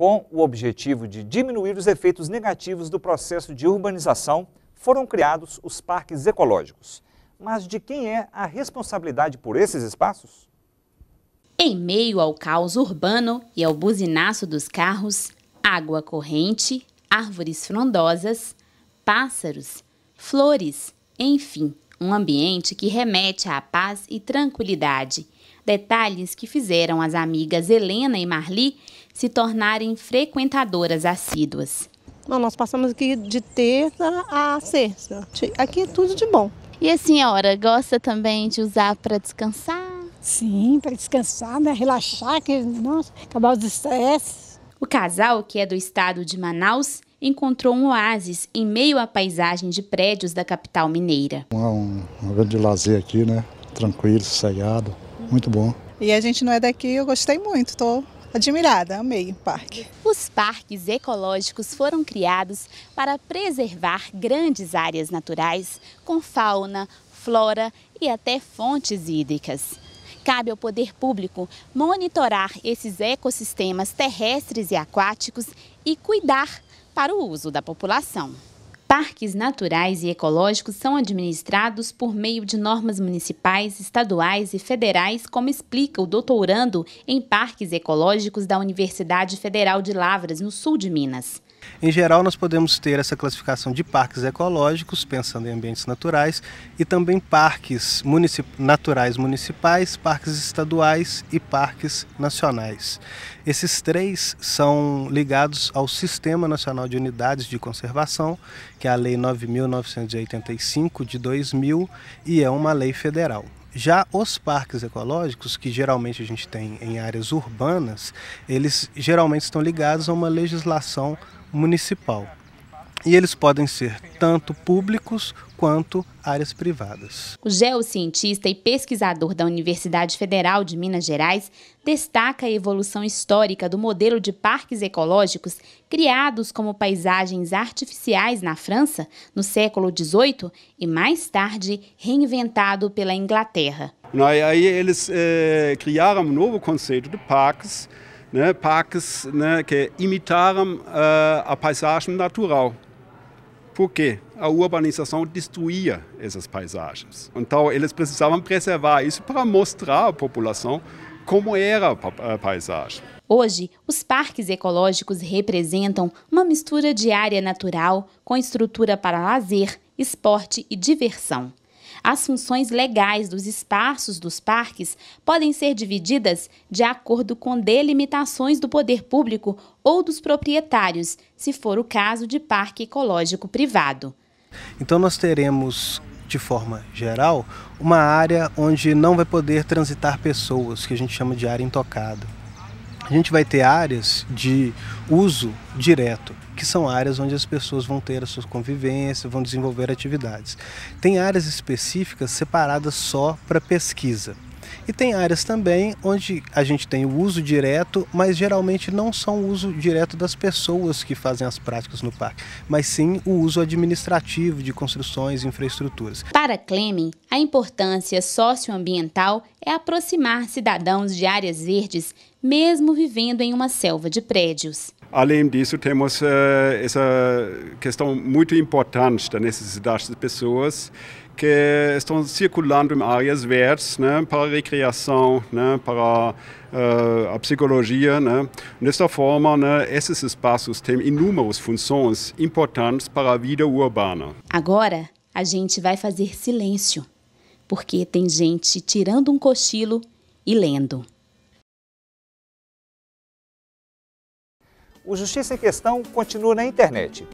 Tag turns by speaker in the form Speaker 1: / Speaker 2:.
Speaker 1: com o objetivo de diminuir os efeitos negativos do processo de urbanização, foram criados os parques ecológicos. Mas de quem é a responsabilidade por esses espaços?
Speaker 2: Em meio ao caos urbano e ao buzinaço dos carros, água corrente, árvores frondosas, pássaros, flores, enfim, um ambiente que remete à paz e tranquilidade. Detalhes que fizeram as amigas Helena e Marli se tornarem frequentadoras assíduas. nós passamos aqui de terça a sexta. Aqui é tudo de bom. E a senhora gosta também de usar para descansar? Sim, para descansar, né? relaxar, que, nossa, acabar os estresses. O casal, que é do estado de Manaus, encontrou um oásis em meio à paisagem de prédios da capital mineira.
Speaker 1: É um, lugar grande lazer aqui, né? Tranquilo, sossegado,
Speaker 2: muito bom. E a gente não é daqui, eu gostei muito, estou tô admirada, amei o parque. Os parques ecológicos foram criados para preservar grandes áreas naturais com fauna, flora e até fontes hídricas. Cabe ao poder público monitorar esses ecossistemas terrestres e aquáticos e cuidar para o uso da população. Parques naturais e ecológicos são administrados por meio de normas municipais, estaduais e federais, como explica o doutorando em parques ecológicos da Universidade Federal de Lavras, no sul de Minas.
Speaker 3: Em geral, nós podemos ter essa classificação de parques ecológicos, pensando em ambientes naturais, e também parques municip... naturais municipais, parques estaduais e parques nacionais. Esses três são ligados ao Sistema Nacional de Unidades de Conservação, que é a Lei 9.985 de 2000 e é uma lei federal. Já os parques ecológicos, que geralmente a gente tem em áreas urbanas, eles geralmente estão ligados a uma legislação municipal. E eles podem ser tanto públicos quanto áreas privadas.
Speaker 2: O geocientista e pesquisador da Universidade Federal de Minas Gerais destaca a evolução histórica do modelo de parques ecológicos criados como paisagens artificiais na França no século XVIII e mais tarde reinventado pela Inglaterra.
Speaker 1: Aí eles é, criaram um novo conceito de parques, né, parques né, que imitaram uh, a paisagem natural porque a urbanização destruía essas paisagens. Então, eles precisavam preservar isso para mostrar à população como era a paisagem.
Speaker 2: Hoje, os parques ecológicos representam uma mistura de área natural com estrutura para lazer, esporte e diversão. As funções legais dos espaços dos parques podem ser divididas de acordo com delimitações do poder público ou dos proprietários, se for o caso de parque ecológico privado.
Speaker 3: Então nós teremos de forma geral, uma área onde não vai poder transitar pessoas, que a gente chama de área intocada a gente vai ter áreas de uso direto, que são áreas onde as pessoas vão ter a sua convivência, vão desenvolver atividades. Tem áreas específicas separadas só para pesquisa. E tem áreas também onde a gente tem o uso direto, mas geralmente não são o uso direto das pessoas que fazem as práticas no parque, mas sim o uso administrativo de construções e infraestruturas.
Speaker 2: Para Clemen, a importância socioambiental é aproximar cidadãos de áreas verdes mesmo vivendo em uma selva de prédios.
Speaker 1: Além disso, temos uh, essa questão muito importante da necessidade das pessoas que estão circulando em áreas verdes né, para a recreação, né, para uh, a psicologia. Né. Desta forma, né, esses espaços têm inúmeras funções importantes para a vida urbana.
Speaker 2: Agora, a gente vai fazer silêncio, porque tem gente tirando um cochilo
Speaker 3: e lendo. O Justiça em Questão continua na internet.